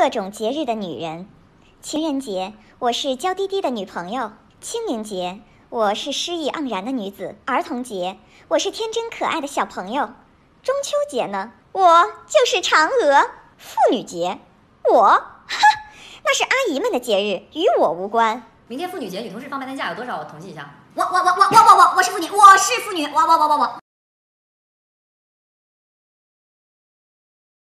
各种节日的女人，情人节我是娇滴滴的女朋友，清明节我是诗意盎然的女子，儿童节我是天真可爱的小朋友，中秋节呢，我就是嫦娥。妇女节，我哈，那是阿姨们的节日，与我无关。明天妇女节，女同事放半天假，有多少？我统计一下。我我我我我我我我是妇女，我是妇女，我我我我我。